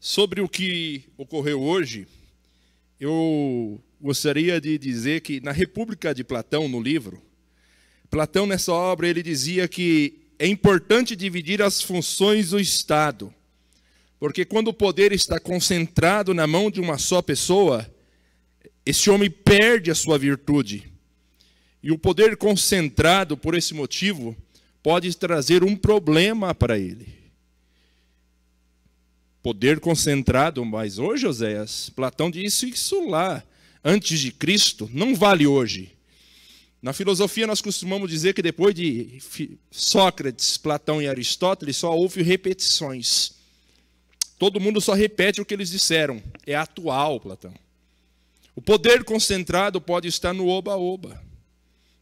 Sobre o que ocorreu hoje, eu gostaria de dizer que na República de Platão, no livro, Platão nessa obra ele dizia que é importante dividir as funções do Estado, porque quando o poder está concentrado na mão de uma só pessoa, esse homem perde a sua virtude. E o poder concentrado, por esse motivo, pode trazer um problema para ele poder concentrado, mas hoje, Oséias, Platão disse isso lá, antes de Cristo, não vale hoje. Na filosofia, nós costumamos dizer que depois de Sócrates, Platão e Aristóteles, só houve repetições. Todo mundo só repete o que eles disseram. É atual, Platão. O poder concentrado pode estar no oba-oba.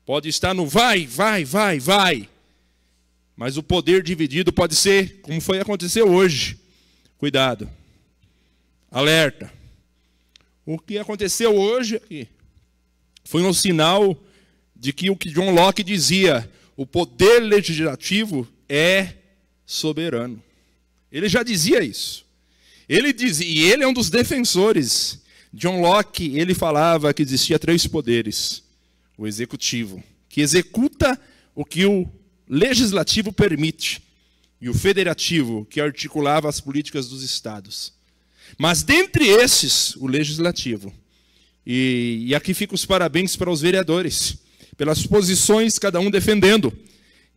Pode estar no vai, vai, vai, vai. Mas o poder dividido pode ser, como foi acontecer hoje, Cuidado. Alerta. O que aconteceu hoje aqui foi um sinal de que o que John Locke dizia, o poder legislativo é soberano. Ele já dizia isso. Ele dizia, e ele é um dos defensores. John Locke, ele falava que existia três poderes: o executivo, que executa o que o legislativo permite, e o federativo, que articulava as políticas dos estados. Mas dentre esses, o legislativo. E, e aqui ficam os parabéns para os vereadores, pelas posições cada um defendendo.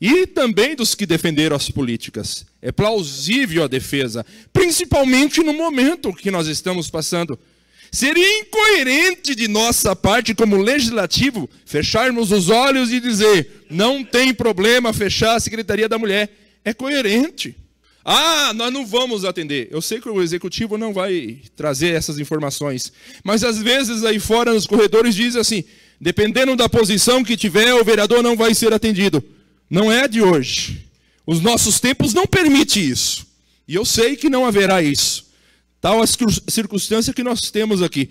E também dos que defenderam as políticas. É plausível a defesa, principalmente no momento que nós estamos passando. Seria incoerente de nossa parte, como legislativo, fecharmos os olhos e dizer: não tem problema fechar a Secretaria da Mulher é coerente. Ah, nós não vamos atender. Eu sei que o executivo não vai trazer essas informações. Mas às vezes aí fora nos corredores diz assim: dependendo da posição que tiver, o vereador não vai ser atendido. Não é de hoje. Os nossos tempos não permitem isso. E eu sei que não haverá isso. Tal a circunstância que nós temos aqui.